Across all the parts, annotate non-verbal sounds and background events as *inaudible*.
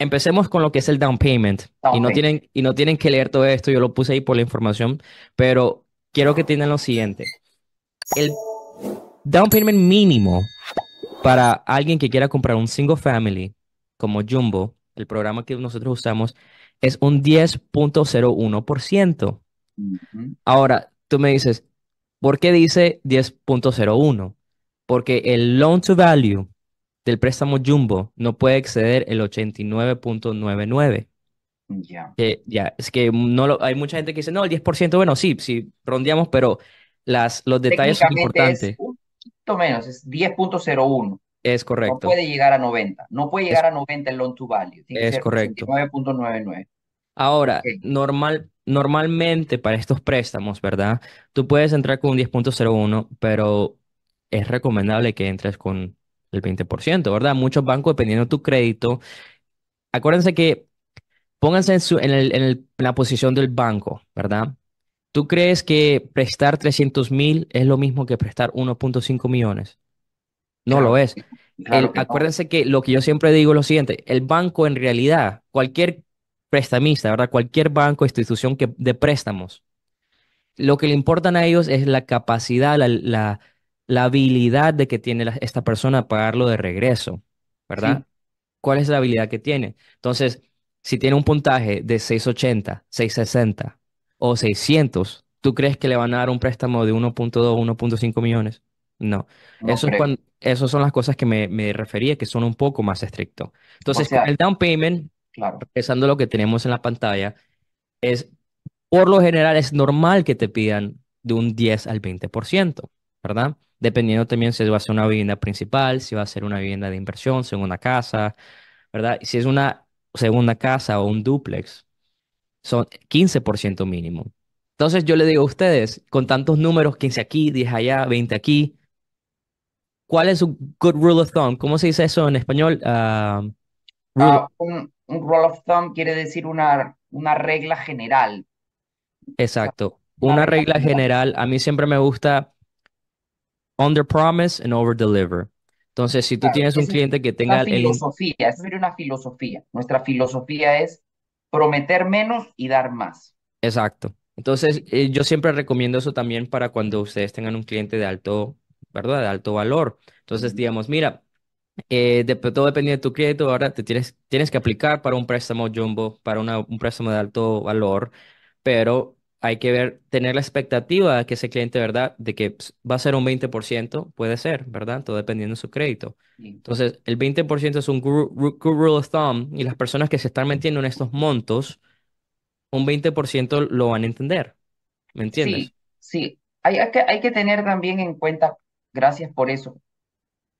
Empecemos con lo que es el down payment. y, no tienen, y no tienen que leer todo esto, yo lo puse ahí por la información, pero quiero que tengan lo siguiente. El down payment mínimo para alguien que quiera comprar un single family como Jumbo, el programa que nosotros usamos, es un 10.01%. Ahora, tú me dices, ¿por qué dice 10.01? Porque el loan to value del préstamo jumbo no puede exceder el 89.99. Ya. Ya. es que no lo, hay mucha gente que dice, no, el 10%, bueno, sí, sí, rondeamos, pero las, los detalles son importantes. Es un poquito menos, es 10.01. Es correcto. No puede llegar a 90. No puede llegar a 90 el loan to value. Tiene es que ser correcto. Ahora, normal, normalmente para estos préstamos, ¿verdad? Tú puedes entrar con un 10.01, pero es recomendable que entres con el 20%, ¿verdad? Muchos bancos, dependiendo de tu crédito, acuérdense que pónganse en, la posición del banco, ¿verdad? ¿Tú crees que prestar 300 mil es lo mismo que prestar 1.5 millones? No lo es. acuérdense que lo que yo siempre digo es lo siguiente, el banco en realidad, cualquier prestamista, ¿verdad? Cualquier banco, institución que, de préstamos, lo que le importan a ellos es la capacidad, la la habilidad de que tiene esta persona para pagarlo de regreso, ¿verdad? ¿Cuál es la habilidad que tiene? Entonces, si tiene un puntaje de 680, 660 o 600, ¿tú crees que le van a dar un préstamo de 1.2, 1.5 millones? No. Eso es cuando, esas son las cosas que me, refería, que son un poco más estrictos. Entonces, el down payment, claro. pensando lo que tenemos en la pantalla, es, por lo general, es normal que te pidan de un 10 al 20%, ¿verdad? dependiendo también si va a ser una vivienda principal, si va a ser una vivienda de inversión, segunda casa, ¿verdad? Si es una segunda casa o un duplex, son 15% mínimo. Entonces yo le digo a ustedes, con tantos números, 15 aquí, 10 allá, 20 aquí, ¿cuál es un good rule of thumb? ¿Cómo se dice eso en español? Ah, ah, un, rule of thumb quiere decir una, una regla general. Exacto. Una, regla, general. A mí siempre me gusta under promise and over deliver. Entonces, si tú tienes un cliente que tenga... Una filosofía, es una filosofía. Nuestra filosofía es prometer menos y dar más. Exacto. Entonces, eh, yo siempre recomiendo eso también para cuando ustedes tengan un cliente de alto, ¿verdad? De alto valor. Entonces, digamos, mira, eh, todo depende de tu crédito, ahora te tienes, tienes que aplicar para un préstamo jumbo, para un préstamo de alto valor, pero hay que ver, tener la expectativa de que ese cliente, ¿verdad? De que pues, va a ser un 20%, puede ser, ¿verdad? Todo dependiendo de su crédito. Entonces, el 20% es un good, rule of thumb y las personas que se están metiendo en estos montos, un 20% lo van a entender. ¿Me entiendes? Sí, hay que tener también en cuenta, gracias por eso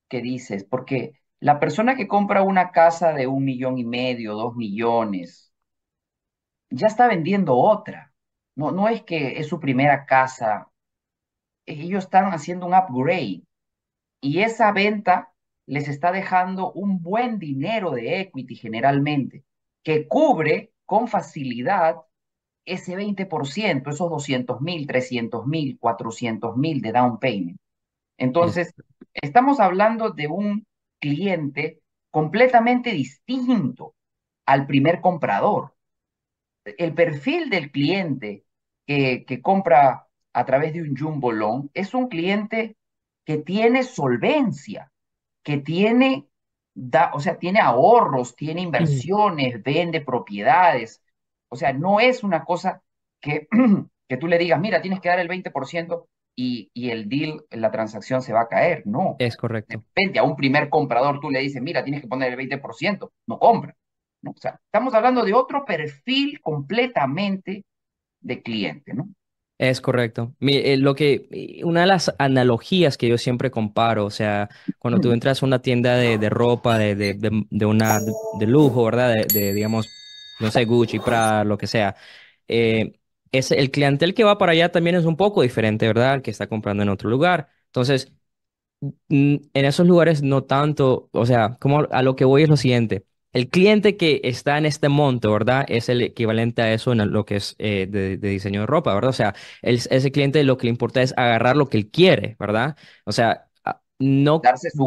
que dices, porque la persona que compra una casa de un millón y medio, dos millones, ya está vendiendo otra no, es que es su primera casa. Ellos están haciendo un upgrade y esa venta les está dejando un buen dinero de equity generalmente, que cubre con facilidad ese 20%, esos 200 mil, 300 mil, 400 mil de down payment. Entonces, estamos hablando de un cliente completamente distinto al primer comprador. El perfil del cliente que, compra a través de un jumbo loan es un cliente que tiene solvencia, que tiene, da, o sea, tiene ahorros, tiene inversiones, vende propiedades. O sea, no es una cosa que, *clears throat* que tú le digas, mira, tienes que dar el 20% y, y el deal, la transacción se va a caer. No. Es correcto. De repente a un primer comprador tú le dices, mira, tienes que poner el 20%, no compra. ¿no? O sea, estamos hablando de otro perfil completamente de cliente, ¿no? Es correcto. Eh, lo que, una de las analogías que yo siempre comparo, o sea, cuando tú mm. entras a una tienda de, de ropa, de, de, una, de, lujo, ¿verdad? De, digamos, no sé, Gucci, Prada, lo que sea. Eh, es el clientel que va para allá también es un poco diferente, ¿verdad? Al que está comprando en otro lugar. Entonces, en esos lugares no tanto, o sea, como a lo que voy es lo siguiente el cliente que está en este monto, ¿verdad? Es el equivalente a eso en lo que es eh, de, diseño de ropa, ¿verdad? O sea, ese cliente lo que le importa es agarrar lo que él quiere, ¿verdad? O sea, ah, no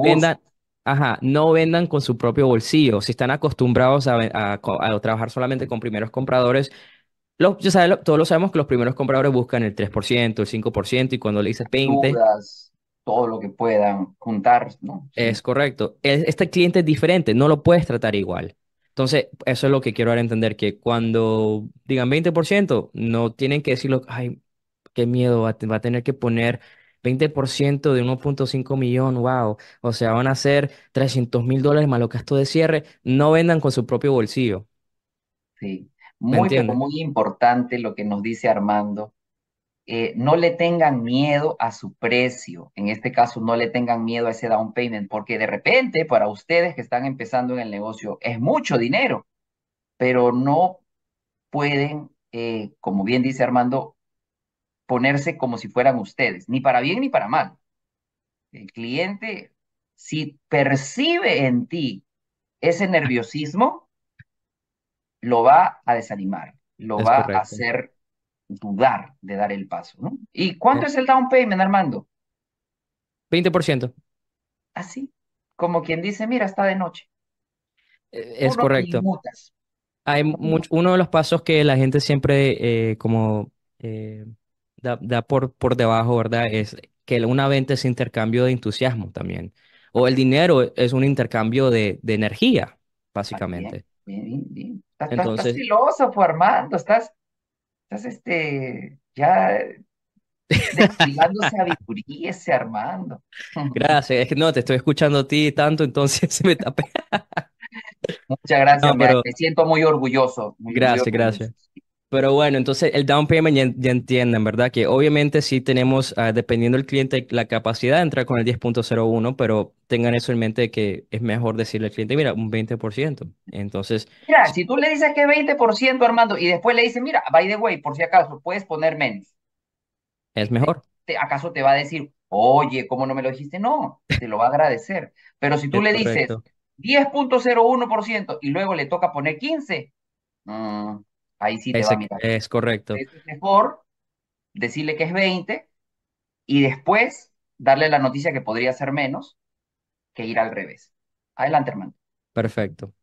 vendan, Ajá, no vendan con su propio bolsillo. Si están acostumbrados a, trabajar solamente con primeros compradores, todos lo sabemos que los primeros compradores buscan el 3%, el 5%, y cuando le dices 20, todo lo que puedan juntar, ¿no? Es correcto. Este cliente es diferente, no lo puedes tratar igual. Entonces, eso es lo que quiero dar a entender, que cuando digan 20%, no tienen que decirlo, ay, qué miedo, va, a tener que poner 20% de 1.5 millón, wow. O sea, van a ser 300 mil dólares más gasto de cierre, no vendan con su propio bolsillo. Sí, muy, muy importante lo que nos dice Armando, eh, no le tengan miedo a su precio. En este caso, no le tengan miedo a ese down payment, porque de repente para ustedes que están empezando en el negocio es mucho dinero, pero no pueden, eh, como bien dice Armando, ponerse como si fueran ustedes, ni para bien ni para mal. El cliente, si percibe en ti ese nerviosismo, lo va a desanimar, lo va a hacer dudar de dar el paso, ¿no? ¿Y cuánto es el down payment, Armando? 20%. Así, ah, como quien dice, mira, está de noche. Eh, es correcto. Hay uno de los pasos que la gente siempre eh, como eh, da, por, por debajo, ¿verdad? Es que una venta es intercambio de entusiasmo también. O el dinero es un intercambio de, energía, ah, básicamente. Bien, bien, bien. Entonces, estás filósofo, Armando, estás estás este, ya ese sabiduría, ese Armando. Gracias, es que no, te estoy escuchando a ti tanto, entonces *laughs* se me tapé. Muchas gracias, me, siento muy orgulloso. gracias, gracias. Pero bueno, entonces el down payment ya, entienden, ¿verdad? Que obviamente sí tenemos, ah, dependiendo del cliente, la capacidad de entrar con el 10.01, pero tengan eso en mente que es mejor decirle al cliente, mira, un 20%. Entonces... Mira, si tú le dices que 20%, Armando, y después le dices, mira, by the way, por si acaso, puedes poner menos. Es mejor. ¿Acaso te va a decir, oye, ¿cómo no me lo dijiste? No, te lo va a agradecer. Pero si tú le dices 10.01% y luego le toca poner 15, mmm, Ahí sí te mirar. Es correcto. Es mejor decirle que es 20 y después darle la noticia que podría ser menos que ir al revés. Adelante, hermano. Perfecto.